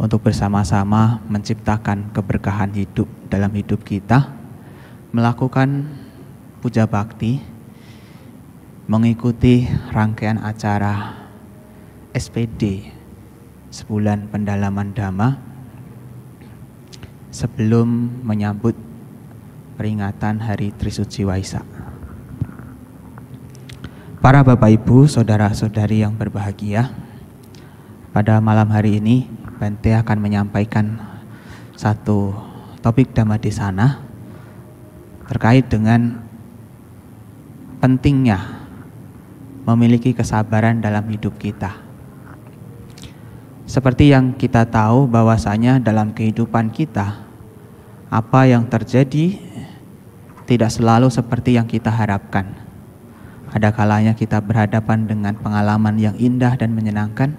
untuk bersama-sama menciptakan keberkahan hidup dalam hidup kita, melakukan puja bakti, mengikuti rangkaian acara SPD sebulan pendalaman dhamma sebelum menyambut peringatan Hari Trisuci Waisak. Para Bapak Ibu, Saudara-saudari yang berbahagia, pada malam hari ini Bante akan menyampaikan satu topik dhamma di sana terkait dengan pentingnya memiliki kesabaran dalam hidup kita. Seperti yang kita tahu bahwasanya dalam kehidupan kita apa yang terjadi tidak selalu seperti yang kita harapkan. Ada kalanya kita berhadapan dengan pengalaman yang indah dan menyenangkan,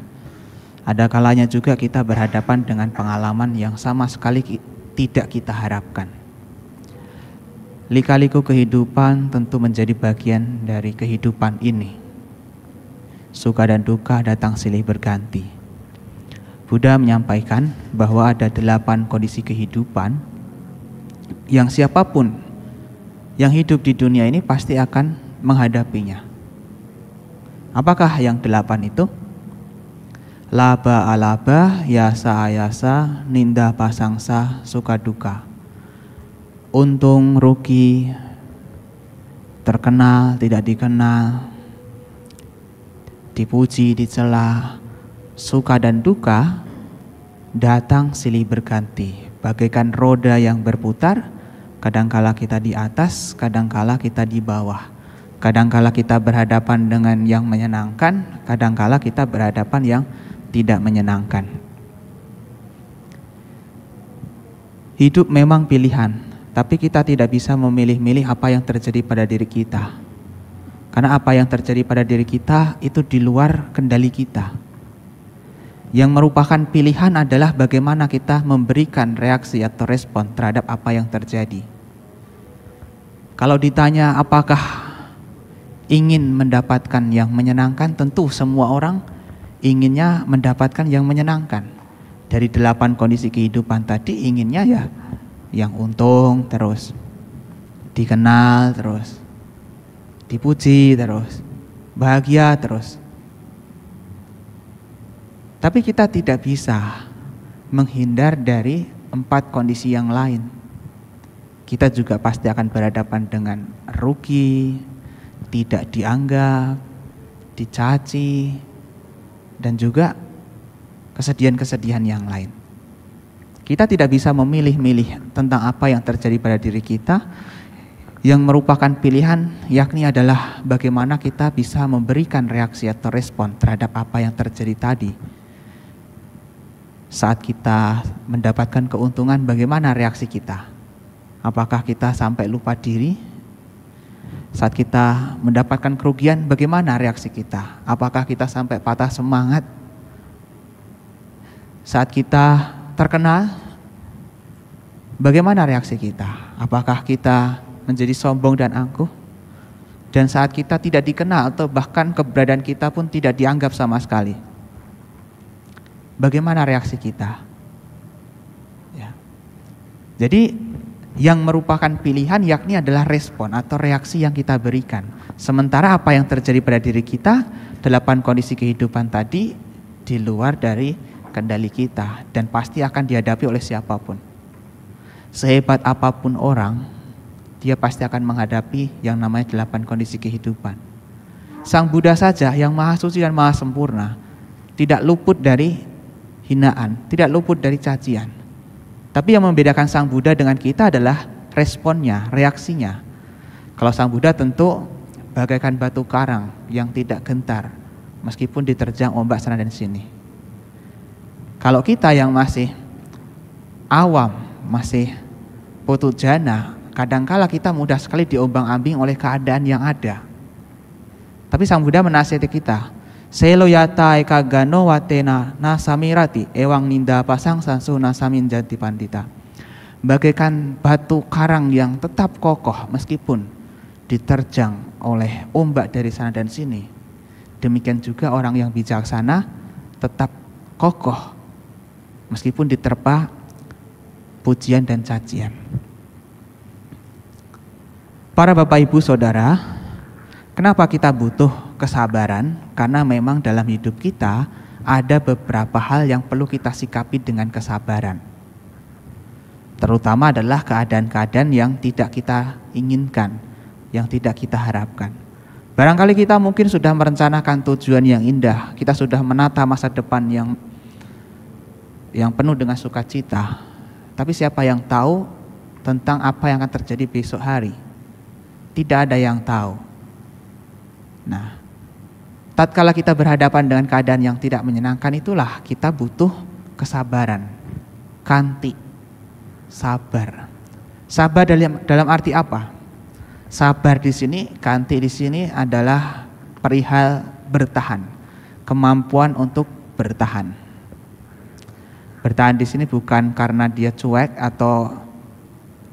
ada kalanya juga kita berhadapan dengan pengalaman yang sama sekali tidak kita harapkan. Lika-liku kehidupan tentu menjadi bagian dari kehidupan ini. Suka dan duka datang silih berganti. Buddha menyampaikan bahwa ada delapan kondisi kehidupan yang siapapun yang hidup di dunia ini pasti akan menghadapinya. Apakah yang delapan itu? laba alaba, yasa ayasa, ninda pasangsa, suka duka. Untung, rugi, terkenal, tidak dikenal, dipuji, dicela, suka dan duka, datang silih berganti. Bagaikan roda yang berputar, kadangkala kita di atas, kadangkala kita di bawah. Kadangkala kita berhadapan dengan yang menyenangkan, kadangkala kita berhadapan yang tidak menyenangkan. Hidup memang pilihan, tapi kita tidak bisa memilih-milih apa yang terjadi pada diri kita. Karena apa yang terjadi pada diri kita itu di luar kendali kita. Yang merupakan pilihan adalah bagaimana kita memberikan reaksi atau respon terhadap apa yang terjadi. Kalau ditanya apakah ingin mendapatkan yang menyenangkan, tentu semua orang inginnya mendapatkan yang menyenangkan. Dari delapan kondisi kehidupan tadi inginnya ya yang untung terus, dikenal terus, dipuji terus, bahagia terus. Tapi kita tidak bisa menghindar dari empat kondisi yang lain. Kita juga pasti akan berhadapan dengan rugi, tidak dianggap, dicaci, dan juga kesedihan-kesedihan yang lain. Kita tidak bisa memilih-milih tentang apa yang terjadi pada diri kita yang merupakan pilihan yakni adalah bagaimana kita bisa memberikan reaksi atau respon terhadap apa yang terjadi tadi. Saat kita mendapatkan keuntungan bagaimana reaksi kita? Apakah kita sampai lupa diri saat kita mendapatkan kerugian, bagaimana reaksi kita? Apakah kita sampai patah semangat? Saat kita terkena, bagaimana reaksi kita? Apakah kita menjadi sombong dan angkuh? Dan saat kita tidak dikenal atau bahkan keberadaan kita pun tidak dianggap sama sekali. Bagaimana reaksi kita? Ya. Jadi yang merupakan pilihan yakni adalah respon atau reaksi yang kita berikan. Sementara apa yang terjadi pada diri kita, delapan kondisi kehidupan tadi di luar dari kendali kita dan pasti akan dihadapi oleh siapapun. Sehebat apapun orang, dia pasti akan menghadapi yang namanya delapan kondisi kehidupan. Sang Buddha saja yang maha suci dan maha sempurna, tidak luput dari hinaan, tidak luput dari cacian tapi yang membedakan Sang Buddha dengan kita adalah responnya, reaksinya. Kalau Sang Buddha tentu bagaikan batu karang yang tidak gentar meskipun diterjang ombak sana dan sini. Kalau kita yang masih awam, masih putu jana, kadangkala kita mudah sekali diombang-ambing oleh keadaan yang ada. Tapi Sang Buddha menasihati kita, Selo yata eka gano watena nasamirati ewang ninda pasang sansu nasamin janti pandita. Bagaikan batu karang yang tetap kokoh meskipun diterjang oleh ombak dari sana dan sini. Demikian juga orang yang bijaksana tetap kokoh meskipun diterpa pujian dan cacian. Para Bapak Ibu Saudara, Kenapa kita butuh kesabaran? Karena memang dalam hidup kita ada beberapa hal yang perlu kita sikapi dengan kesabaran. Terutama adalah keadaan-keadaan yang tidak kita inginkan, yang tidak kita harapkan. Barangkali kita mungkin sudah merencanakan tujuan yang indah, kita sudah menata masa depan yang yang penuh dengan sukacita. Tapi siapa yang tahu tentang apa yang akan terjadi besok hari? Tidak ada yang tahu. Nah, tatkala kita berhadapan dengan keadaan yang tidak menyenangkan itulah kita butuh kesabaran. Kanti, sabar. Sabar dalam dalam arti apa? Sabar di sini, kanti di sini adalah perihal bertahan, kemampuan untuk bertahan. Bertahan di sini bukan karena dia cuek atau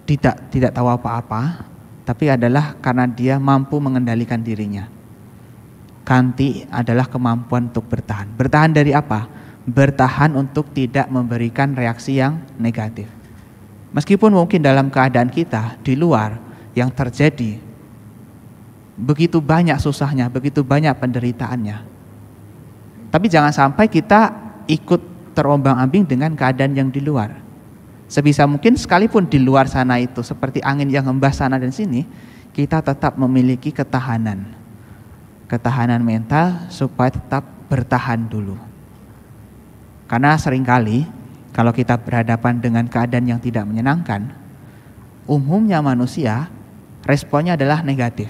tidak tidak tahu apa-apa, tapi adalah karena dia mampu mengendalikan dirinya kanti adalah kemampuan untuk bertahan. Bertahan dari apa? Bertahan untuk tidak memberikan reaksi yang negatif. Meskipun mungkin dalam keadaan kita di luar yang terjadi begitu banyak susahnya, begitu banyak penderitaannya. Tapi jangan sampai kita ikut terombang-ambing dengan keadaan yang di luar. Sebisa mungkin sekalipun di luar sana itu seperti angin yang hembas sana dan sini, kita tetap memiliki ketahanan ketahanan mental supaya tetap bertahan dulu. Karena seringkali kalau kita berhadapan dengan keadaan yang tidak menyenangkan, umumnya manusia responnya adalah negatif.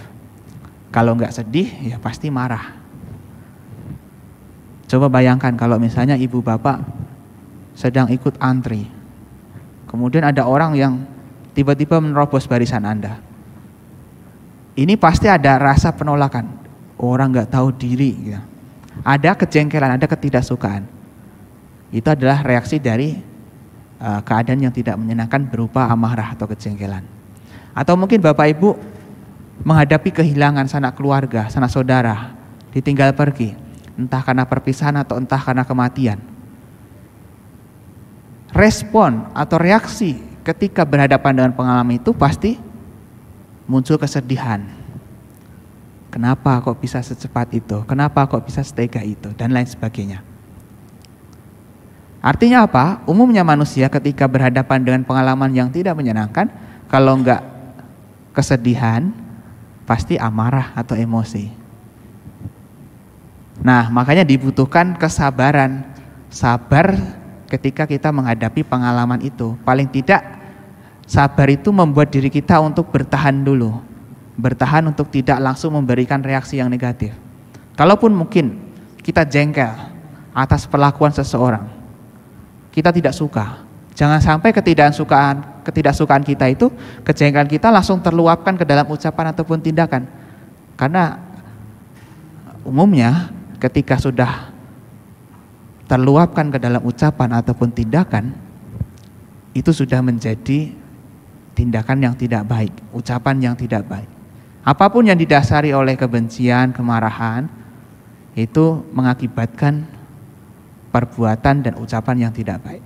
Kalau nggak sedih, ya pasti marah. Coba bayangkan kalau misalnya ibu bapak sedang ikut antri, kemudian ada orang yang tiba-tiba menerobos barisan Anda. Ini pasti ada rasa penolakan orang nggak tahu diri. Gitu. Ada kejengkelan, ada ketidaksukaan. Itu adalah reaksi dari uh, keadaan yang tidak menyenangkan berupa amarah atau kejengkelan. Atau mungkin Bapak Ibu menghadapi kehilangan sanak keluarga, sanak saudara, ditinggal pergi, entah karena perpisahan atau entah karena kematian. Respon atau reaksi ketika berhadapan dengan pengalaman itu pasti muncul kesedihan, Kenapa kok bisa secepat itu? Kenapa kok bisa setega itu? Dan lain sebagainya. Artinya apa? Umumnya manusia ketika berhadapan dengan pengalaman yang tidak menyenangkan, kalau enggak kesedihan, pasti amarah atau emosi. Nah, makanya dibutuhkan kesabaran. Sabar ketika kita menghadapi pengalaman itu. Paling tidak sabar itu membuat diri kita untuk bertahan dulu bertahan untuk tidak langsung memberikan reaksi yang negatif. Kalaupun mungkin kita jengkel atas perlakuan seseorang, kita tidak suka. Jangan sampai ketidaksukaan ketidaksukaan kita itu, kejengkelan kita langsung terluapkan ke dalam ucapan ataupun tindakan. Karena umumnya ketika sudah terluapkan ke dalam ucapan ataupun tindakan, itu sudah menjadi tindakan yang tidak baik, ucapan yang tidak baik. Apapun yang didasari oleh kebencian, kemarahan, itu mengakibatkan perbuatan dan ucapan yang tidak baik.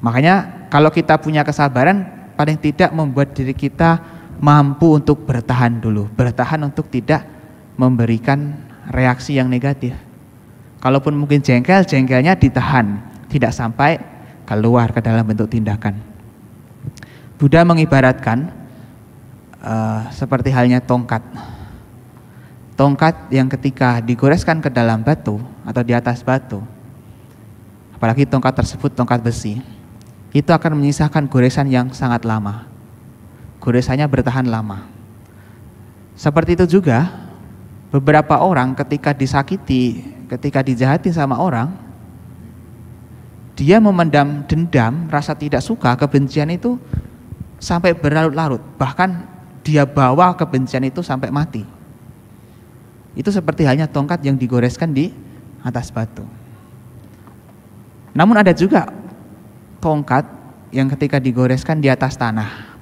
Makanya kalau kita punya kesabaran, paling tidak membuat diri kita mampu untuk bertahan dulu. Bertahan untuk tidak memberikan reaksi yang negatif. Kalaupun mungkin jengkel, jengkelnya ditahan. Tidak sampai keluar ke dalam bentuk tindakan. Buddha mengibaratkan Eh, seperti halnya tongkat. Tongkat yang ketika digoreskan ke dalam batu atau di atas batu, apalagi tongkat tersebut tongkat besi, itu akan menyisakan goresan yang sangat lama. Goresannya bertahan lama. Seperti itu juga, beberapa orang ketika disakiti, ketika dijahati sama orang, dia memendam dendam, rasa tidak suka, kebencian itu sampai berlarut-larut, bahkan dia bawa kebencian itu sampai mati. Itu seperti halnya tongkat yang digoreskan di atas batu. Namun ada juga tongkat yang ketika digoreskan di atas tanah.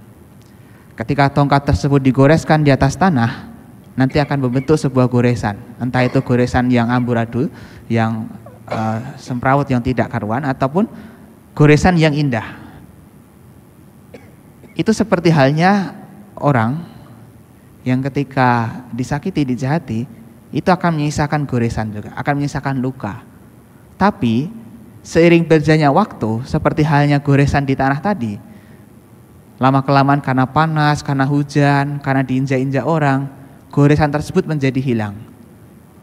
Ketika tongkat tersebut digoreskan di atas tanah, nanti akan membentuk sebuah goresan. Entah itu goresan yang amburadul, yang uh, eh, semprawut, yang tidak karuan, ataupun goresan yang indah. Itu seperti halnya orang yang ketika disakiti, dijahati, itu akan menyisakan goresan juga, akan menyisakan luka. Tapi seiring berjalannya waktu, seperti halnya goresan di tanah tadi, lama kelamaan karena panas, karena hujan, karena diinjak-injak orang, goresan tersebut menjadi hilang.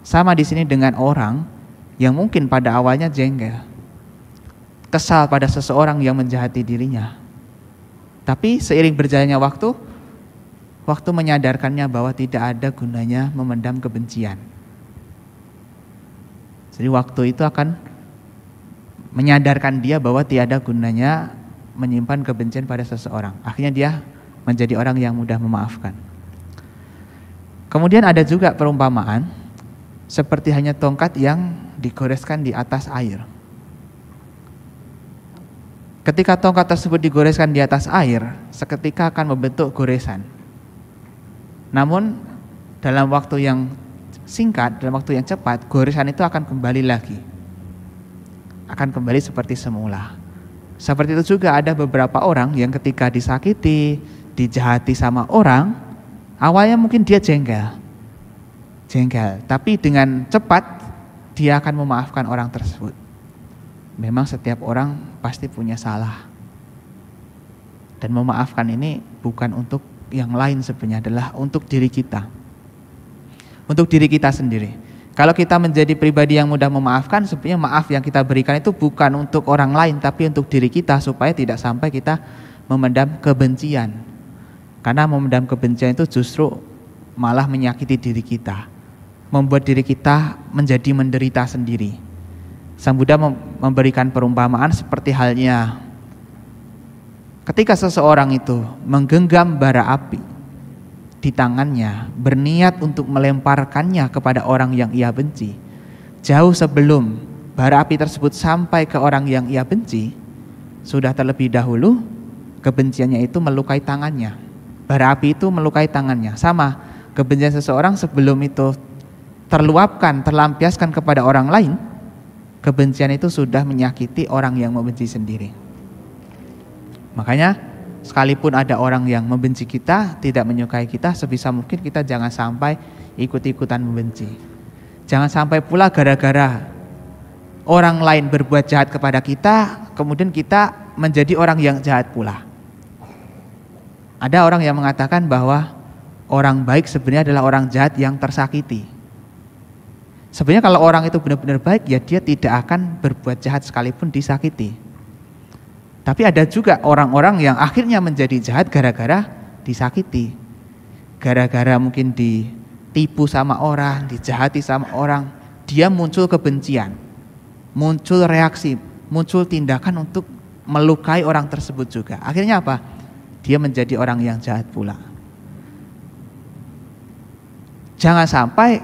Sama di sini dengan orang yang mungkin pada awalnya jengkel, kesal pada seseorang yang menjahati dirinya. Tapi seiring berjalannya waktu, waktu menyadarkannya bahwa tidak ada gunanya memendam kebencian. Jadi waktu itu akan menyadarkan dia bahwa tiada gunanya menyimpan kebencian pada seseorang. Akhirnya dia menjadi orang yang mudah memaafkan. Kemudian ada juga perumpamaan seperti hanya tongkat yang digoreskan di atas air. Ketika tongkat tersebut digoreskan di atas air, seketika akan membentuk goresan. Namun dalam waktu yang singkat, dalam waktu yang cepat, goresan itu akan kembali lagi. Akan kembali seperti semula. Seperti itu juga ada beberapa orang yang ketika disakiti, dijahati sama orang, awalnya mungkin dia jengkel. Jengkel, tapi dengan cepat dia akan memaafkan orang tersebut. Memang setiap orang pasti punya salah. Dan memaafkan ini bukan untuk yang lain sebenarnya adalah untuk diri kita. Untuk diri kita sendiri. Kalau kita menjadi pribadi yang mudah memaafkan, sebenarnya maaf yang kita berikan itu bukan untuk orang lain, tapi untuk diri kita supaya tidak sampai kita memendam kebencian. Karena memendam kebencian itu justru malah menyakiti diri kita. Membuat diri kita menjadi menderita sendiri. Sang Buddha memberikan perumpamaan seperti halnya Ketika seseorang itu menggenggam bara api di tangannya, berniat untuk melemparkannya kepada orang yang ia benci, jauh sebelum bara api tersebut sampai ke orang yang ia benci, sudah terlebih dahulu kebenciannya itu melukai tangannya. Bara api itu melukai tangannya. Sama, kebencian seseorang sebelum itu terluapkan, terlampiaskan kepada orang lain, kebencian itu sudah menyakiti orang yang membenci sendiri. Makanya sekalipun ada orang yang membenci kita, tidak menyukai kita, sebisa mungkin kita jangan sampai ikut-ikutan membenci. Jangan sampai pula gara-gara orang lain berbuat jahat kepada kita, kemudian kita menjadi orang yang jahat pula. Ada orang yang mengatakan bahwa orang baik sebenarnya adalah orang jahat yang tersakiti. Sebenarnya kalau orang itu benar-benar baik, ya dia tidak akan berbuat jahat sekalipun disakiti. Tapi ada juga orang-orang yang akhirnya menjadi jahat gara-gara disakiti. Gara-gara mungkin ditipu sama orang, dijahati sama orang, dia muncul kebencian, muncul reaksi, muncul tindakan untuk melukai orang tersebut juga. Akhirnya apa? Dia menjadi orang yang jahat pula. Jangan sampai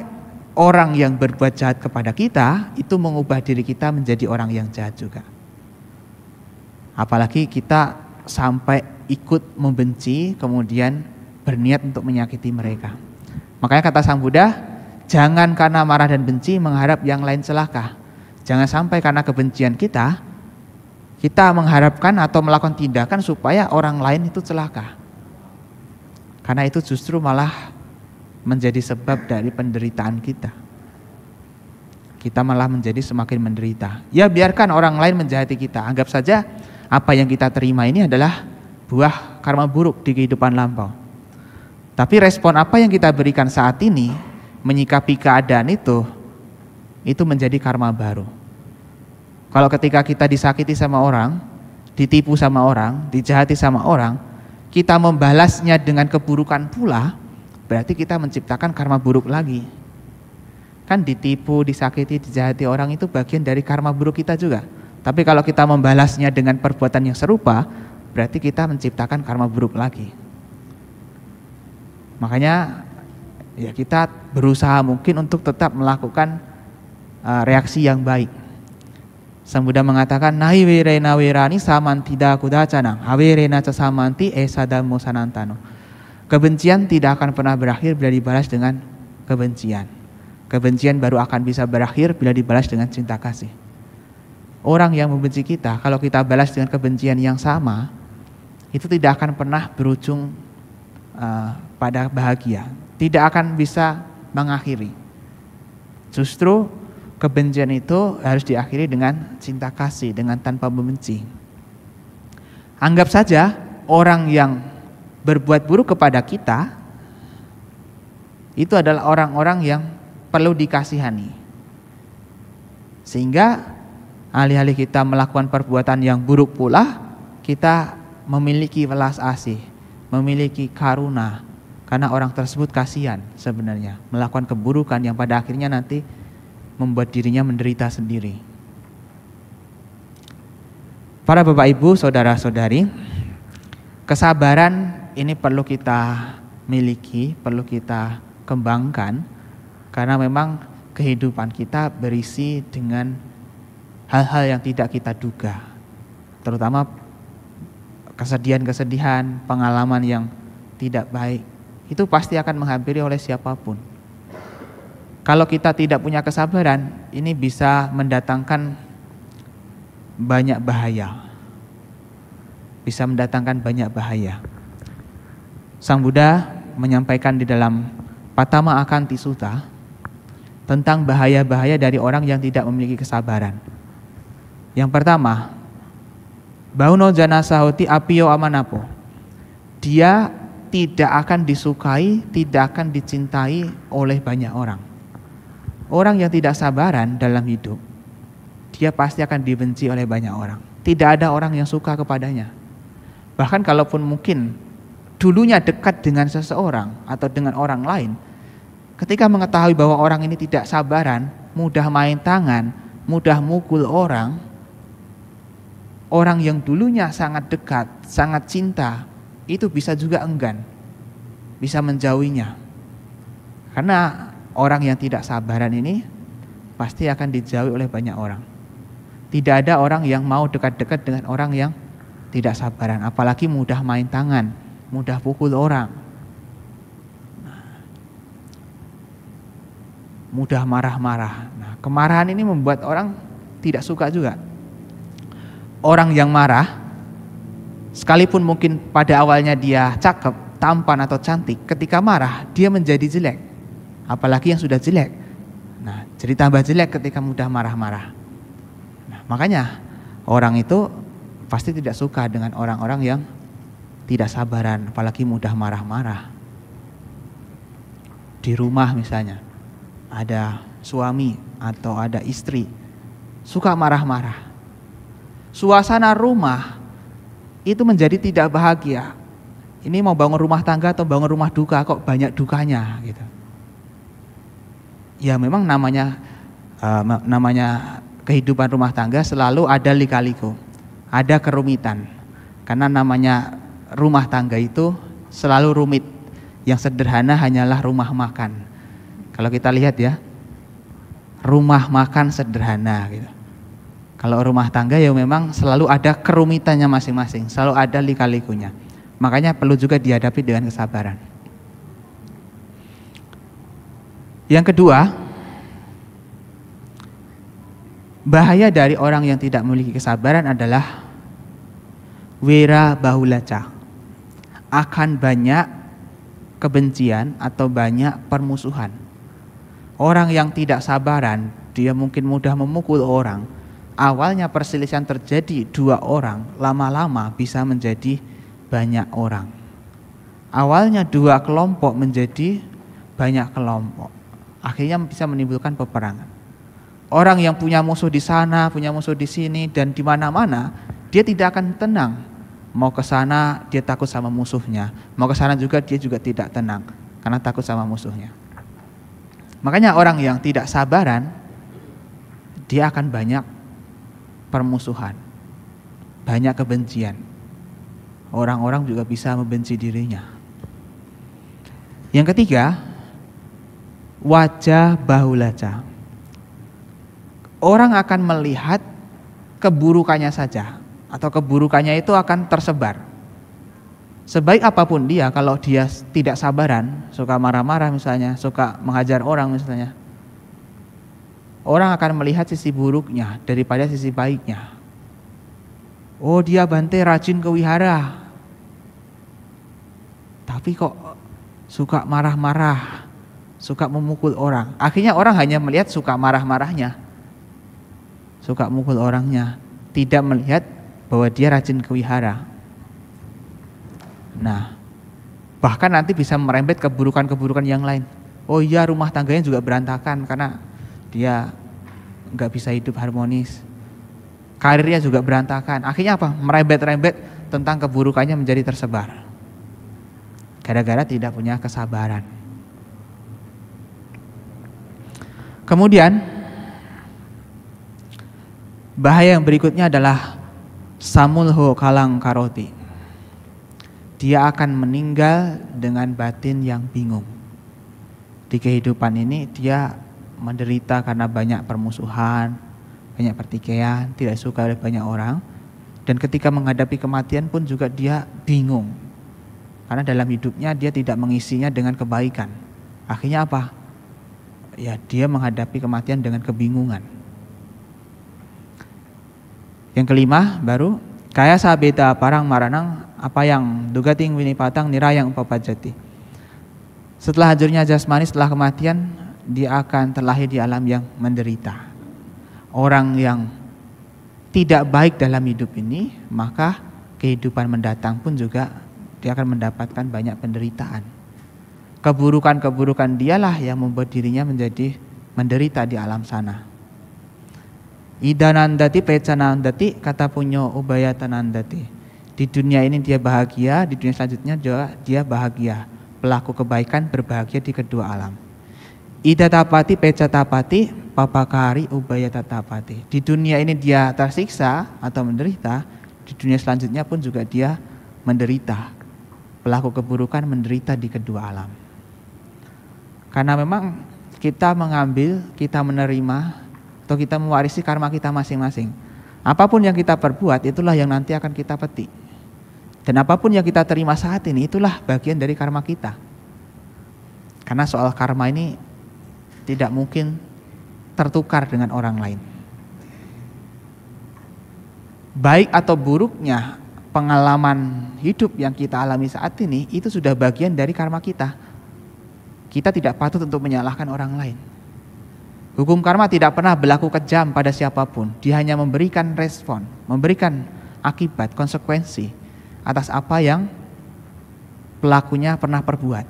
orang yang berbuat jahat kepada kita itu mengubah diri kita menjadi orang yang jahat juga. Apalagi kita sampai ikut membenci kemudian berniat untuk menyakiti mereka. Makanya kata Sang Buddha, jangan karena marah dan benci mengharap yang lain celaka. Jangan sampai karena kebencian kita, kita mengharapkan atau melakukan tindakan supaya orang lain itu celaka. Karena itu justru malah menjadi sebab dari penderitaan kita. Kita malah menjadi semakin menderita. Ya biarkan orang lain menjahati kita. Anggap saja apa yang kita terima ini adalah buah karma buruk di kehidupan lampau. Tapi respon apa yang kita berikan saat ini menyikapi keadaan itu itu menjadi karma baru. Kalau ketika kita disakiti sama orang, ditipu sama orang, dijahati sama orang, kita membalasnya dengan keburukan pula, berarti kita menciptakan karma buruk lagi. Kan ditipu, disakiti, dijahati orang itu bagian dari karma buruk kita juga tapi kalau kita membalasnya dengan perbuatan yang serupa, berarti kita menciptakan karma buruk lagi. Makanya ya kita berusaha mungkin untuk tetap melakukan uh, reaksi yang baik. Sang Buddha mengatakan nahi virena virani samanti ca samanti cesamanti esadamu sanantano. Kebencian tidak akan pernah berakhir bila dibalas dengan kebencian. Kebencian baru akan bisa berakhir bila dibalas dengan cinta kasih orang yang membenci kita, kalau kita balas dengan kebencian yang sama, itu tidak akan pernah berujung uh, pada bahagia. Tidak akan bisa mengakhiri. Justru kebencian itu harus diakhiri dengan cinta kasih, dengan tanpa membenci. Anggap saja orang yang berbuat buruk kepada kita itu adalah orang-orang yang perlu dikasihani. Sehingga Alih-alih kita melakukan perbuatan yang buruk pula, kita memiliki welas asih, memiliki karuna. Karena orang tersebut kasihan sebenarnya, melakukan keburukan yang pada akhirnya nanti membuat dirinya menderita sendiri. Para Bapak Ibu, saudara-saudari, kesabaran ini perlu kita miliki, perlu kita kembangkan karena memang kehidupan kita berisi dengan hal-hal yang tidak kita duga. Terutama kesedihan-kesedihan, pengalaman yang tidak baik. Itu pasti akan menghampiri oleh siapapun. Kalau kita tidak punya kesabaran, ini bisa mendatangkan banyak bahaya. Bisa mendatangkan banyak bahaya. Sang Buddha menyampaikan di dalam Patama Akanti Sutta tentang bahaya-bahaya dari orang yang tidak memiliki kesabaran. Yang pertama, Bauno janasahoti apio amanapo. Dia tidak akan disukai, tidak akan dicintai oleh banyak orang. Orang yang tidak sabaran dalam hidup, dia pasti akan dibenci oleh banyak orang. Tidak ada orang yang suka kepadanya. Bahkan kalaupun mungkin dulunya dekat dengan seseorang atau dengan orang lain, ketika mengetahui bahwa orang ini tidak sabaran, mudah main tangan, mudah mukul orang, orang yang dulunya sangat dekat, sangat cinta, itu bisa juga enggan, bisa menjauhinya. Karena orang yang tidak sabaran ini pasti akan dijauhi oleh banyak orang. Tidak ada orang yang mau dekat-dekat dengan orang yang tidak sabaran, apalagi mudah main tangan, mudah pukul orang, mudah marah-marah. Nah, kemarahan ini membuat orang tidak suka juga orang yang marah, sekalipun mungkin pada awalnya dia cakep, tampan atau cantik, ketika marah dia menjadi jelek. Apalagi yang sudah jelek. Nah, jadi tambah jelek ketika mudah marah-marah. Nah, makanya orang itu pasti tidak suka dengan orang-orang yang tidak sabaran, apalagi mudah marah-marah. Di rumah misalnya, ada suami atau ada istri suka marah-marah suasana rumah itu menjadi tidak bahagia. Ini mau bangun rumah tangga atau bangun rumah duka kok banyak dukanya gitu. Ya memang namanya uh, namanya kehidupan rumah tangga selalu ada likaliku. ada kerumitan. Karena namanya rumah tangga itu selalu rumit. Yang sederhana hanyalah rumah makan. Kalau kita lihat ya, rumah makan sederhana gitu. Kalau rumah tangga ya memang selalu ada kerumitannya masing-masing, selalu ada lika-likunya. Makanya perlu juga dihadapi dengan kesabaran. Yang kedua, bahaya dari orang yang tidak memiliki kesabaran adalah wira bahulaca. Akan banyak kebencian atau banyak permusuhan. Orang yang tidak sabaran, dia mungkin mudah memukul orang, awalnya perselisihan terjadi dua orang, lama-lama bisa menjadi banyak orang. Awalnya dua kelompok menjadi banyak kelompok. Akhirnya bisa menimbulkan peperangan. Orang yang punya musuh di sana, punya musuh di sini, dan di mana-mana, dia tidak akan tenang. Mau ke sana, dia takut sama musuhnya. Mau ke sana juga, dia juga tidak tenang karena takut sama musuhnya. Makanya orang yang tidak sabaran, dia akan banyak permusuhan, banyak kebencian. Orang-orang juga bisa membenci dirinya. Yang ketiga, wajah bahulaca. Orang akan melihat keburukannya saja atau keburukannya itu akan tersebar. Sebaik apapun dia, kalau dia tidak sabaran, suka marah-marah misalnya, suka menghajar orang misalnya, Orang akan melihat sisi buruknya daripada sisi baiknya. Oh dia Bante rajin ke wihara. Tapi kok suka marah-marah, suka memukul orang. Akhirnya orang hanya melihat suka marah-marahnya. Suka memukul orangnya. Tidak melihat bahwa dia rajin ke wihara. Nah, bahkan nanti bisa merembet keburukan-keburukan yang lain. Oh iya rumah tangganya juga berantakan karena dia nggak bisa hidup harmonis. Karirnya juga berantakan. Akhirnya apa? Merembet-rembet tentang keburukannya menjadi tersebar. Gara-gara tidak punya kesabaran. Kemudian bahaya yang berikutnya adalah samulho kalang karoti. Dia akan meninggal dengan batin yang bingung. Di kehidupan ini dia menderita karena banyak permusuhan, banyak pertikaian, tidak suka oleh banyak orang. Dan ketika menghadapi kematian pun juga dia bingung. Karena dalam hidupnya dia tidak mengisinya dengan kebaikan. Akhirnya apa? Ya dia menghadapi kematian dengan kebingungan. Yang kelima baru kaya sabeta parang maranang apa yang duga dugating winipatang nirayang upapajati. Setelah hajurnya jasmani setelah kematian dia akan terlahir di alam yang menderita. Orang yang tidak baik dalam hidup ini, maka kehidupan mendatang pun juga dia akan mendapatkan banyak penderitaan. Keburukan-keburukan dialah yang membuat dirinya menjadi menderita di alam sana. Idanandati pecanandati kata punya tanandati. Di dunia ini dia bahagia, di dunia selanjutnya juga dia bahagia. Pelaku kebaikan berbahagia di kedua alam. Ida tapati, peca tapati, papakari, ubaya tatapati. Di dunia ini dia tersiksa atau menderita, di dunia selanjutnya pun juga dia menderita. Pelaku keburukan menderita di kedua alam. Karena memang kita mengambil, kita menerima, atau kita mewarisi karma kita masing-masing. Apapun yang kita perbuat, itulah yang nanti akan kita petik. Dan apapun yang kita terima saat ini, itulah bagian dari karma kita. Karena soal karma ini tidak mungkin tertukar dengan orang lain. Baik atau buruknya pengalaman hidup yang kita alami saat ini itu sudah bagian dari karma kita. Kita tidak patut untuk menyalahkan orang lain. Hukum karma tidak pernah berlaku kejam pada siapapun. Dia hanya memberikan respon, memberikan akibat, konsekuensi atas apa yang pelakunya pernah perbuat.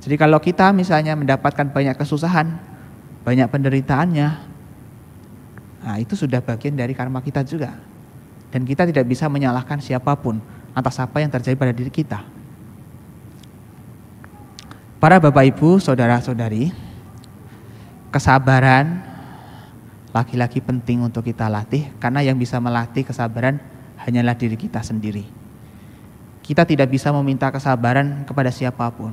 Jadi kalau kita misalnya mendapatkan banyak kesusahan, banyak penderitaannya. Nah, itu sudah bagian dari karma kita juga. Dan kita tidak bisa menyalahkan siapapun atas apa yang terjadi pada diri kita. Para bapak ibu, saudara-saudari, kesabaran laki-laki penting untuk kita latih karena yang bisa melatih kesabaran hanyalah diri kita sendiri. Kita tidak bisa meminta kesabaran kepada siapapun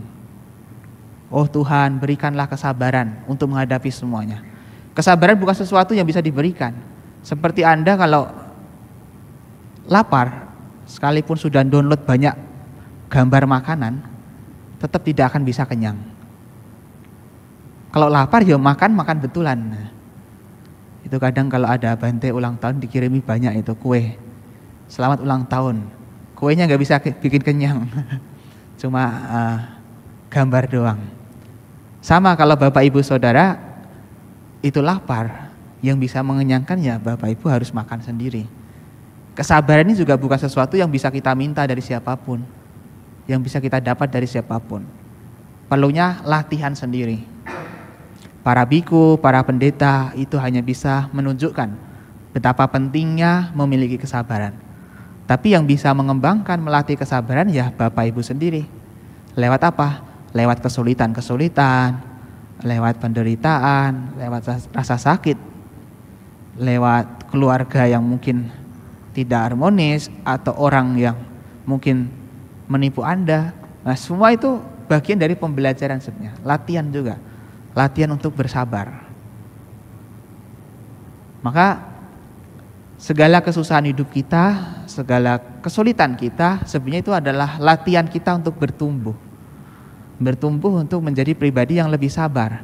Oh Tuhan, berikanlah kesabaran untuk menghadapi semuanya. Kesabaran bukan sesuatu yang bisa diberikan. Seperti Anda kalau lapar, sekalipun sudah download banyak gambar makanan, tetap tidak akan bisa kenyang. Kalau lapar ya makan, makan betulan. Itu kadang kalau ada bante ulang tahun dikirimi banyak itu kue. Selamat ulang tahun. Kuenya nggak bisa bikin kenyang. Cuma uh, gambar doang. Sama kalau Bapak Ibu Saudara itu lapar, yang bisa mengenyangkan ya Bapak Ibu harus makan sendiri. Kesabaran ini juga bukan sesuatu yang bisa kita minta dari siapapun, yang bisa kita dapat dari siapapun. Perlunya latihan sendiri. Para biku, para pendeta itu hanya bisa menunjukkan betapa pentingnya memiliki kesabaran. Tapi yang bisa mengembangkan melatih kesabaran ya Bapak Ibu sendiri. Lewat apa? lewat kesulitan-kesulitan, lewat penderitaan, lewat rasa sakit, lewat keluarga yang mungkin tidak harmonis atau orang yang mungkin menipu Anda. Nah, semua itu bagian dari pembelajaran sebenarnya, latihan juga. Latihan untuk bersabar. Maka segala kesusahan hidup kita, segala kesulitan kita, sebenarnya itu adalah latihan kita untuk bertumbuh bertumbuh untuk menjadi pribadi yang lebih sabar.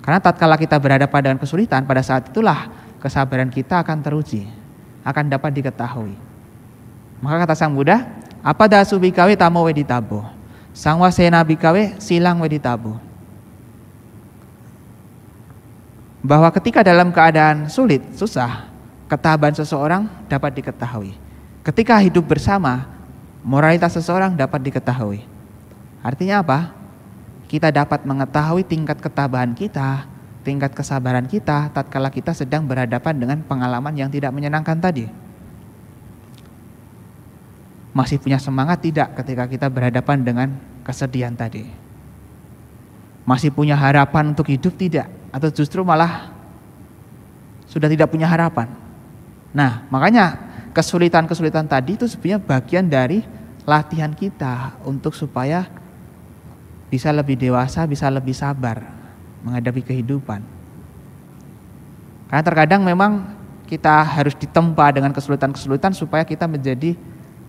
Karena tatkala kita berada pada kesulitan, pada saat itulah kesabaran kita akan teruji, akan dapat diketahui. Maka kata Sang Buddha, apa dasu bikawe tamo weditabo, sang wasena bikawe silang weditabo. Bahwa ketika dalam keadaan sulit, susah, ketabahan seseorang dapat diketahui. Ketika hidup bersama, moralitas seseorang dapat diketahui. Artinya apa? Kita dapat mengetahui tingkat ketabahan kita, tingkat kesabaran kita tatkala kita sedang berhadapan dengan pengalaman yang tidak menyenangkan tadi. Masih punya semangat tidak ketika kita berhadapan dengan kesedihan tadi? Masih punya harapan untuk hidup tidak? Atau justru malah sudah tidak punya harapan? Nah, makanya kesulitan-kesulitan tadi itu sebenarnya bagian dari latihan kita untuk supaya bisa lebih dewasa, bisa lebih sabar menghadapi kehidupan. Karena terkadang memang kita harus ditempa dengan kesulitan-kesulitan supaya kita menjadi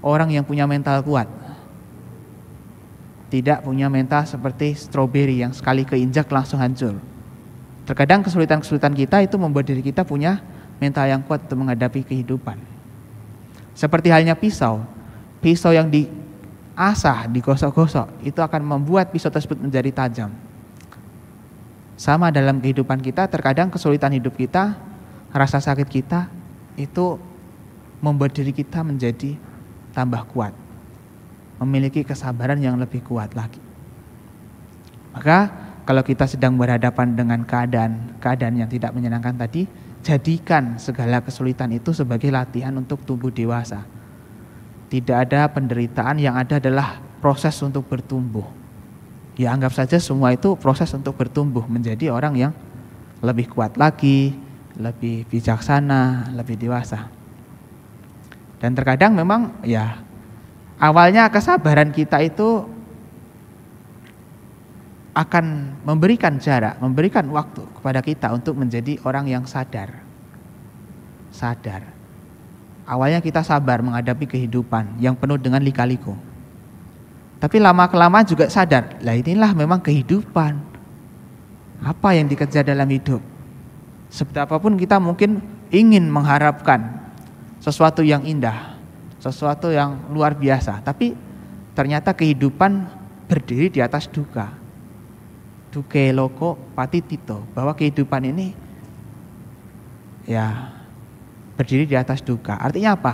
orang yang punya mental kuat. Tidak punya mental seperti stroberi yang sekali keinjak langsung hancur. Terkadang kesulitan-kesulitan kita itu membuat diri kita punya mental yang kuat untuk menghadapi kehidupan. Seperti halnya pisau, pisau yang di, asah digosok-gosok itu akan membuat pisau tersebut menjadi tajam. Sama dalam kehidupan kita, terkadang kesulitan hidup kita, rasa sakit kita itu membuat diri kita menjadi tambah kuat. Memiliki kesabaran yang lebih kuat lagi. Maka kalau kita sedang berhadapan dengan keadaan-keadaan yang tidak menyenangkan tadi, jadikan segala kesulitan itu sebagai latihan untuk tumbuh dewasa tidak ada penderitaan yang ada adalah proses untuk bertumbuh. Ya anggap saja semua itu proses untuk bertumbuh menjadi orang yang lebih kuat lagi, lebih bijaksana, lebih dewasa. Dan terkadang memang ya awalnya kesabaran kita itu akan memberikan jarak, memberikan waktu kepada kita untuk menjadi orang yang sadar. Sadar. Awalnya kita sabar menghadapi kehidupan yang penuh dengan likaliku. Tapi lama-kelamaan juga sadar, lah inilah memang kehidupan. Apa yang dikejar dalam hidup? Seberapapun kita mungkin ingin mengharapkan sesuatu yang indah, sesuatu yang luar biasa, tapi ternyata kehidupan berdiri di atas duka. Duke loko pati tito, bahwa kehidupan ini ya berdiri di atas duka. Artinya apa?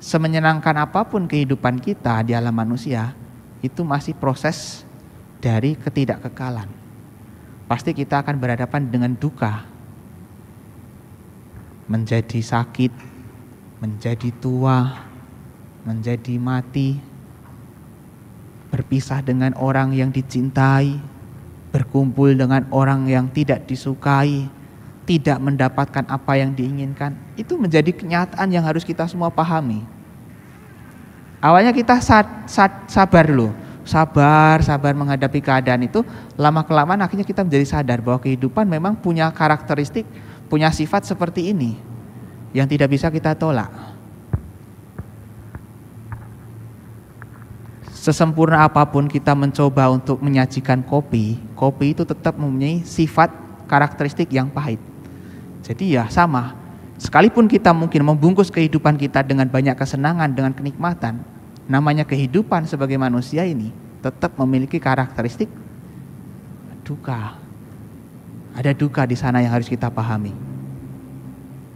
Semenyenangkan apapun kehidupan kita di alam manusia, itu masih proses dari ketidakkekalan. Pasti kita akan berhadapan dengan duka. Menjadi sakit, menjadi tua, menjadi mati, berpisah dengan orang yang dicintai, berkumpul dengan orang yang tidak disukai, tidak mendapatkan apa yang diinginkan, itu menjadi kenyataan yang harus kita semua pahami. Awalnya kita sad, sad, sabar dulu, sabar, sabar menghadapi keadaan itu, lama-kelamaan akhirnya kita menjadi sadar bahwa kehidupan memang punya karakteristik, punya sifat seperti ini yang tidak bisa kita tolak. Sesempurna apapun kita mencoba untuk menyajikan kopi, kopi itu tetap mempunyai sifat karakteristik yang pahit. Jadi ya sama, Sekalipun kita mungkin membungkus kehidupan kita dengan banyak kesenangan, dengan kenikmatan, namanya kehidupan sebagai manusia ini tetap memiliki karakteristik duka. Ada duka di sana yang harus kita pahami.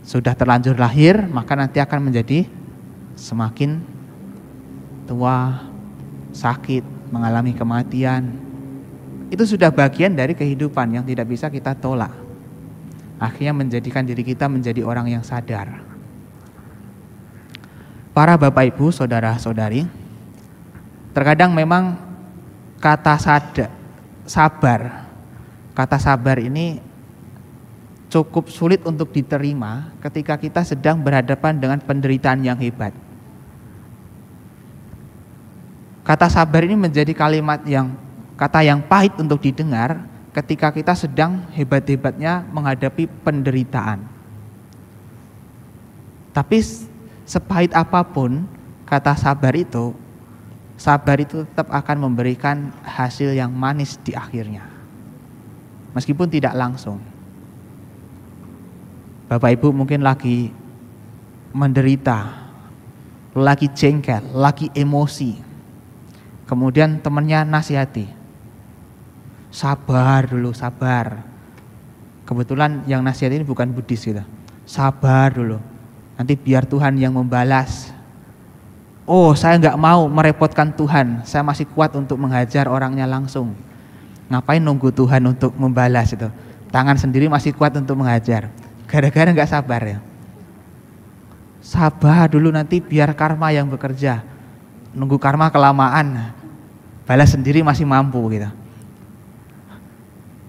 Sudah terlanjur lahir, maka nanti akan menjadi semakin tua, sakit, mengalami kematian. Itu sudah bagian dari kehidupan yang tidak bisa kita tolak akhirnya menjadikan diri kita menjadi orang yang sadar. Para bapak ibu, saudara-saudari, terkadang memang kata sadar, sabar, kata sabar ini cukup sulit untuk diterima ketika kita sedang berhadapan dengan penderitaan yang hebat. Kata sabar ini menjadi kalimat yang kata yang pahit untuk didengar ketika kita sedang hebat-hebatnya menghadapi penderitaan. Tapi sepahit apapun kata sabar itu, sabar itu tetap akan memberikan hasil yang manis di akhirnya. Meskipun tidak langsung. Bapak Ibu mungkin lagi menderita, lagi jengkel, lagi emosi. Kemudian temannya nasihati, sabar dulu, sabar. Kebetulan yang nasihat ini bukan Buddhis gitu. Sabar dulu. Nanti biar Tuhan yang membalas. Oh, saya nggak mau merepotkan Tuhan. Saya masih kuat untuk menghajar orangnya langsung. Ngapain nunggu Tuhan untuk membalas itu? Tangan sendiri masih kuat untuk menghajar. Gara-gara nggak sabar ya. Sabar dulu nanti biar karma yang bekerja. Nunggu karma kelamaan. Balas sendiri masih mampu gitu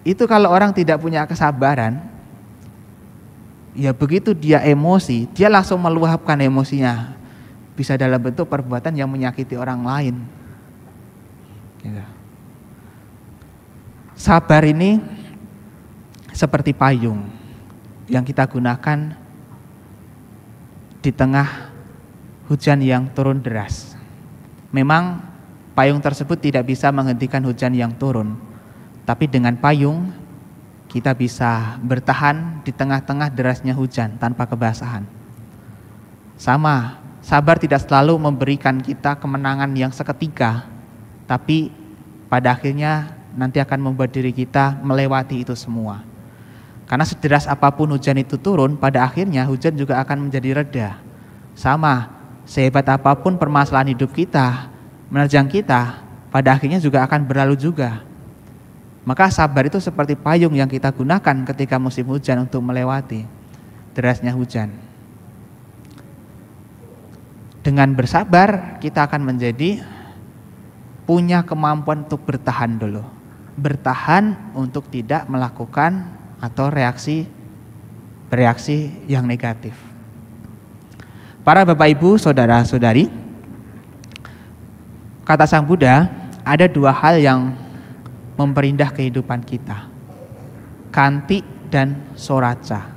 itu kalau orang tidak punya kesabaran, ya begitu dia emosi, dia langsung meluapkan emosinya. Bisa dalam bentuk perbuatan yang menyakiti orang lain. Gitu. Sabar ini seperti payung yang kita gunakan di tengah hujan yang turun deras. Memang payung tersebut tidak bisa menghentikan hujan yang turun, tapi dengan payung kita bisa bertahan di tengah-tengah derasnya hujan tanpa kebasahan. Sama, sabar tidak selalu memberikan kita kemenangan yang seketika, tapi pada akhirnya nanti akan membuat diri kita melewati itu semua. Karena sederas apapun hujan itu turun, pada akhirnya hujan juga akan menjadi reda. Sama, sehebat apapun permasalahan hidup kita, menerjang kita, pada akhirnya juga akan berlalu juga maka sabar itu seperti payung yang kita gunakan ketika musim hujan untuk melewati derasnya hujan. Dengan bersabar kita akan menjadi punya kemampuan untuk bertahan dulu. Bertahan untuk tidak melakukan atau reaksi bereaksi yang negatif. Para Bapak Ibu, Saudara-saudari, kata Sang Buddha, ada dua hal yang memperindah kehidupan kita. Kanti dan soraca.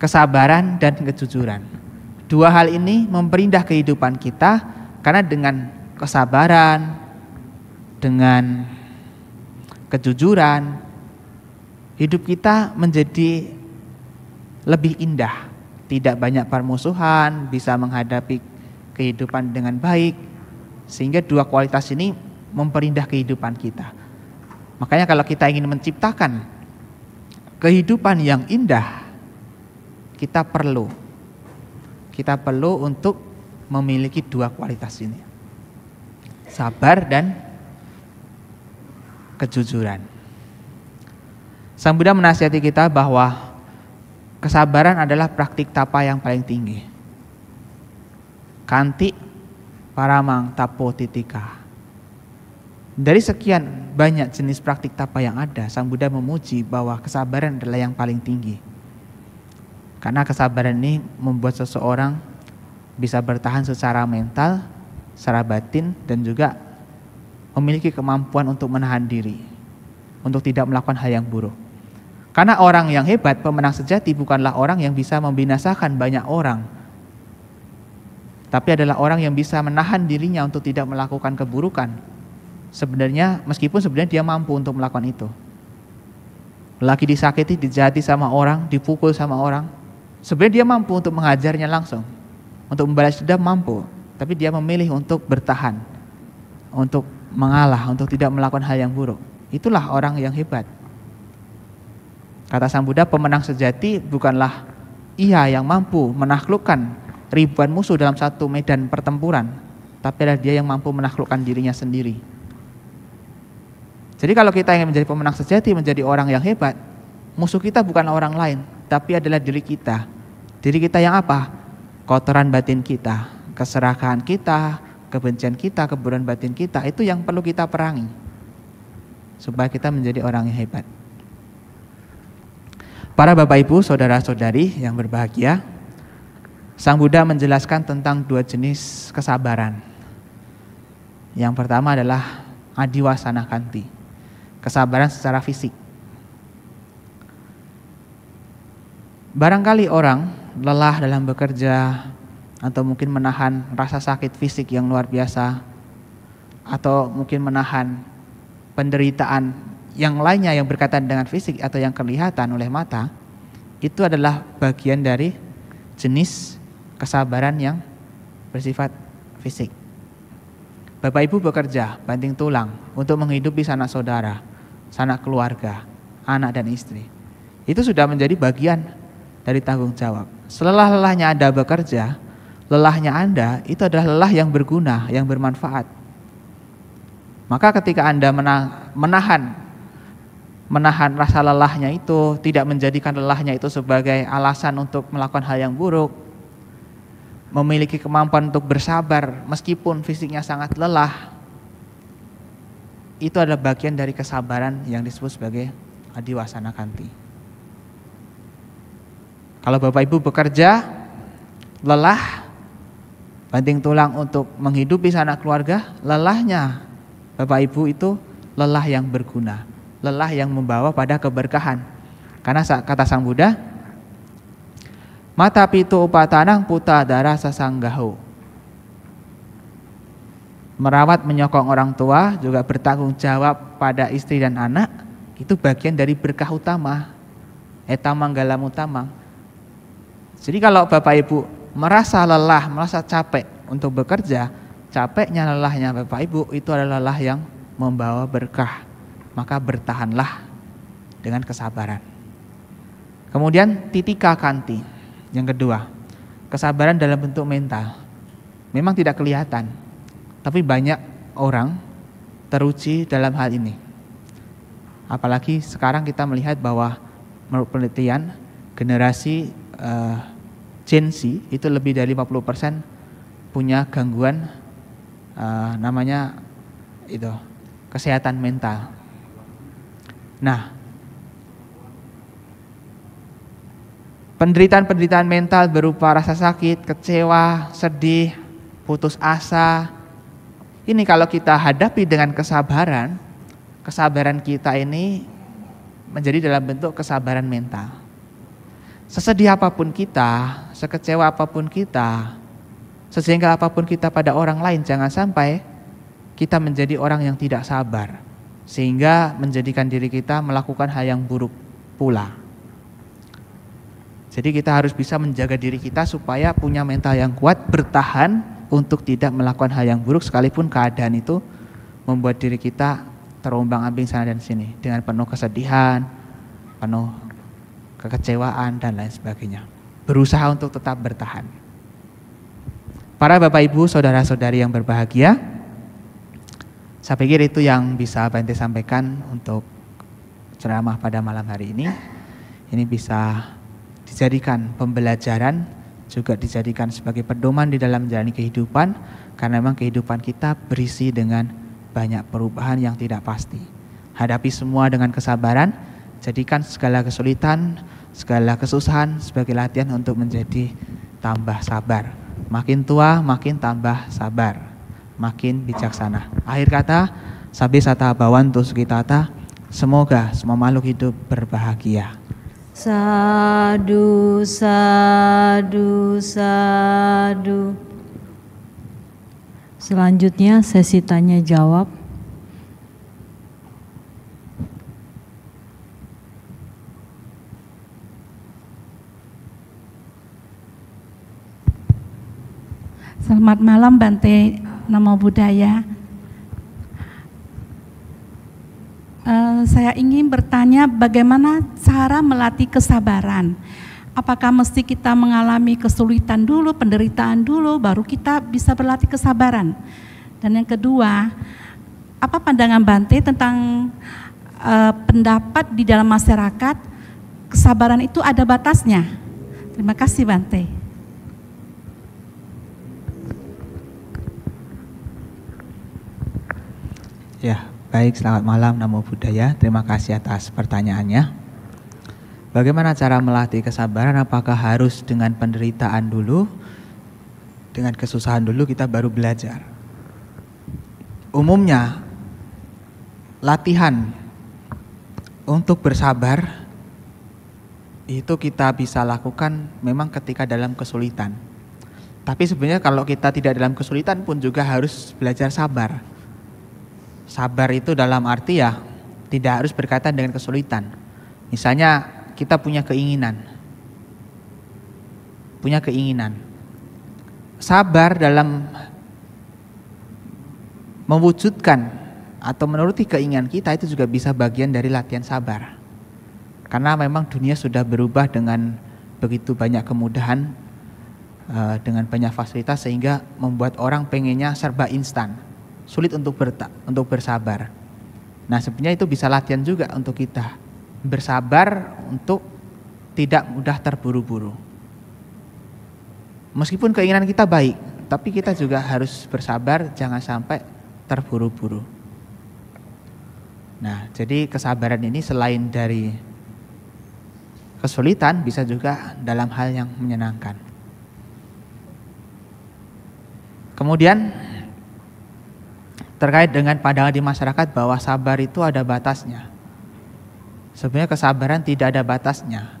Kesabaran dan kejujuran. Dua hal ini memperindah kehidupan kita karena dengan kesabaran, dengan kejujuran, hidup kita menjadi lebih indah, tidak banyak permusuhan, bisa menghadapi kehidupan dengan baik. Sehingga dua kualitas ini memperindah kehidupan kita. Makanya kalau kita ingin menciptakan kehidupan yang indah, kita perlu kita perlu untuk memiliki dua kualitas ini. Sabar dan kejujuran. Sang Buddha menasihati kita bahwa kesabaran adalah praktik tapa yang paling tinggi. Kanti paramang tapo titika. Dari sekian banyak jenis praktik tapa yang ada, Sang Buddha memuji bahwa kesabaran adalah yang paling tinggi. Karena kesabaran ini membuat seseorang bisa bertahan secara mental, secara batin, dan juga memiliki kemampuan untuk menahan diri, untuk tidak melakukan hal yang buruk. Karena orang yang hebat, pemenang sejati bukanlah orang yang bisa membinasakan banyak orang, tapi adalah orang yang bisa menahan dirinya untuk tidak melakukan keburukan sebenarnya meskipun sebenarnya dia mampu untuk melakukan itu. Lagi disakiti, dijati sama orang, dipukul sama orang. Sebenarnya dia mampu untuk mengajarnya langsung. Untuk membalas dendam mampu, tapi dia memilih untuk bertahan. Untuk mengalah, untuk tidak melakukan hal yang buruk. Itulah orang yang hebat. Kata Sang Buddha, pemenang sejati bukanlah ia yang mampu menaklukkan ribuan musuh dalam satu medan pertempuran, tapi adalah dia yang mampu menaklukkan dirinya sendiri. Jadi kalau kita ingin menjadi pemenang sejati, menjadi orang yang hebat, musuh kita bukan orang lain, tapi adalah diri kita. Diri kita yang apa? Kotoran batin kita, keserakahan kita, kebencian kita, keburuan batin kita, itu yang perlu kita perangi. Supaya kita menjadi orang yang hebat. Para Bapak Ibu, Saudara-saudari yang berbahagia, Sang Buddha menjelaskan tentang dua jenis kesabaran. Yang pertama adalah adiwasana kanti kesabaran secara fisik. Barangkali orang lelah dalam bekerja atau mungkin menahan rasa sakit fisik yang luar biasa atau mungkin menahan penderitaan yang lainnya yang berkaitan dengan fisik atau yang kelihatan oleh mata itu adalah bagian dari jenis kesabaran yang bersifat fisik. Bapak Ibu bekerja banting tulang untuk menghidupi sanak saudara sanak keluarga, anak dan istri. Itu sudah menjadi bagian dari tanggung jawab. Selelah-lelahnya Anda bekerja, lelahnya Anda itu adalah lelah yang berguna, yang bermanfaat. Maka ketika Anda menahan menahan rasa lelahnya itu, tidak menjadikan lelahnya itu sebagai alasan untuk melakukan hal yang buruk, memiliki kemampuan untuk bersabar meskipun fisiknya sangat lelah, itu adalah bagian dari kesabaran yang disebut sebagai adiwasana kanti. Kalau Bapak Ibu bekerja lelah banting tulang untuk menghidupi sanak keluarga, lelahnya Bapak Ibu itu lelah yang berguna, lelah yang membawa pada keberkahan. Karena kata Sang Buddha, mata pitu upatanang puta darah sasanggahu merawat menyokong orang tua juga bertanggung jawab pada istri dan anak itu bagian dari berkah utama eta manggalam utama jadi kalau bapak ibu merasa lelah merasa capek untuk bekerja capeknya lelahnya bapak ibu itu adalah lelah yang membawa berkah maka bertahanlah dengan kesabaran kemudian titika kanti yang kedua kesabaran dalam bentuk mental memang tidak kelihatan tapi banyak orang teruji dalam hal ini. Apalagi sekarang kita melihat bahwa menurut penelitian generasi uh, Gen Z itu lebih dari 50% punya gangguan uh, namanya itu kesehatan mental. Nah, penderitaan-penderitaan mental berupa rasa sakit, kecewa, sedih, putus asa, ini kalau kita hadapi dengan kesabaran, kesabaran kita ini menjadi dalam bentuk kesabaran mental. Sesedih apapun kita, sekecewa apapun kita, sejengkel apapun kita pada orang lain, jangan sampai kita menjadi orang yang tidak sabar. Sehingga menjadikan diri kita melakukan hal yang buruk pula. Jadi kita harus bisa menjaga diri kita supaya punya mental yang kuat, bertahan untuk tidak melakukan hal yang buruk sekalipun keadaan itu membuat diri kita terombang ambing sana dan sini dengan penuh kesedihan, penuh kekecewaan dan lain sebagainya. Berusaha untuk tetap bertahan. Para Bapak Ibu, saudara-saudari yang berbahagia, saya pikir itu yang bisa Bante sampaikan untuk ceramah pada malam hari ini. Ini bisa dijadikan pembelajaran juga dijadikan sebagai pedoman di dalam menjalani kehidupan karena memang kehidupan kita berisi dengan banyak perubahan yang tidak pasti. Hadapi semua dengan kesabaran, jadikan segala kesulitan, segala kesusahan sebagai latihan untuk menjadi tambah sabar. Makin tua, makin tambah sabar, makin bijaksana. Akhir kata, sabi sata bawantu sukitata, semoga semua makhluk hidup berbahagia. Sadu, sadu, sadu. Selanjutnya sesi tanya jawab. Selamat malam Bante Namo Buddhaya. saya ingin bertanya bagaimana cara melatih kesabaran. Apakah mesti kita mengalami kesulitan dulu, penderitaan dulu, baru kita bisa berlatih kesabaran? Dan yang kedua, apa pandangan Bante tentang uh, pendapat di dalam masyarakat kesabaran itu ada batasnya? Terima kasih Bante. Ya, Baik, selamat malam Namo Buddhaya. Terima kasih atas pertanyaannya. Bagaimana cara melatih kesabaran? Apakah harus dengan penderitaan dulu? Dengan kesusahan dulu kita baru belajar. Umumnya latihan untuk bersabar itu kita bisa lakukan memang ketika dalam kesulitan. Tapi sebenarnya kalau kita tidak dalam kesulitan pun juga harus belajar sabar Sabar itu dalam arti ya tidak harus berkaitan dengan kesulitan. Misalnya kita punya keinginan. Punya keinginan. Sabar dalam mewujudkan atau menuruti keinginan kita itu juga bisa bagian dari latihan sabar. Karena memang dunia sudah berubah dengan begitu banyak kemudahan eh, dengan banyak fasilitas sehingga membuat orang pengennya serba instan sulit untuk bertak untuk bersabar. Nah, sebenarnya itu bisa latihan juga untuk kita bersabar untuk tidak mudah terburu-buru. Meskipun keinginan kita baik, tapi kita juga harus bersabar jangan sampai terburu-buru. Nah, jadi kesabaran ini selain dari kesulitan bisa juga dalam hal yang menyenangkan. Kemudian terkait dengan pandangan di masyarakat bahwa sabar itu ada batasnya. Sebenarnya kesabaran tidak ada batasnya.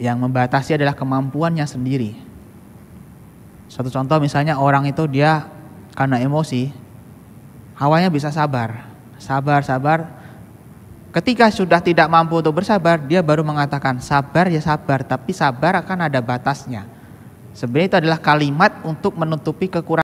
Yang membatasi adalah kemampuannya sendiri. Satu contoh misalnya orang itu dia karena emosi, awalnya bisa sabar, sabar, sabar. Ketika sudah tidak mampu untuk bersabar, dia baru mengatakan sabar ya sabar, tapi sabar akan ada batasnya. Sebenarnya itu adalah kalimat untuk menutupi kekurangan